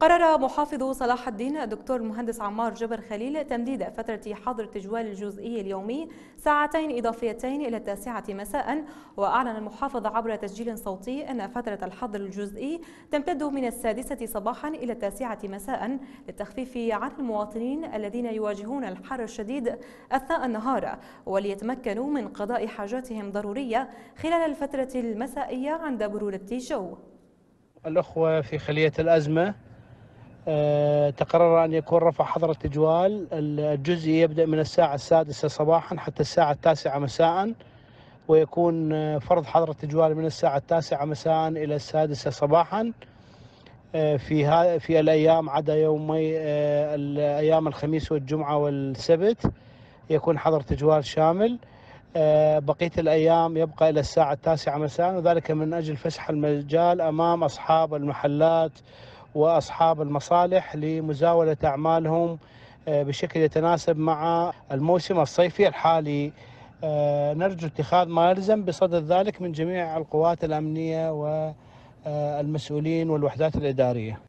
قرر محافظ صلاح الدين الدكتور المهندس عمار جبر خليل تمديد فترة حظر التجوال الجزئي اليومي ساعتين إضافيتين إلى التاسعة مساء وأعلن المحافظ عبر تسجيل صوتي أن فترة الحظر الجزئي تمتد من السادسة صباحا إلى التاسعة مساء للتخفيف عن المواطنين الذين يواجهون الحر الشديد أثناء النهار وليتمكنوا من قضاء حاجاتهم ضرورية خلال الفترة المسائية عند برودة الجو الأخوة في خلية الأزمة آه، تقرر أن يكون رفع حظر التجوال الجزئي يبدأ من الساعة السادسة صباحا حتى الساعة التاسعة مساء ويكون آه، فرض حظر التجوال من الساعة التاسعة مساء إلى السادسة صباحا آه، في في الأيام عدا يومي الأيام الخميس والجمعة والسبت يكون حظر تجوال شامل بقية الأيام يبقى إلى الساعة التاسعة مساء وذلك من أجل فسح المجال أمام أصحاب المحلات واصحاب المصالح لمزاوله اعمالهم آه، بشكل يتناسب مع الموسم الصيفي الحالي آه، نرجو اتخاذ ما يلزم بصدد ذلك من جميع القوات الامنيه والمسؤولين آه، والوحدات الاداريه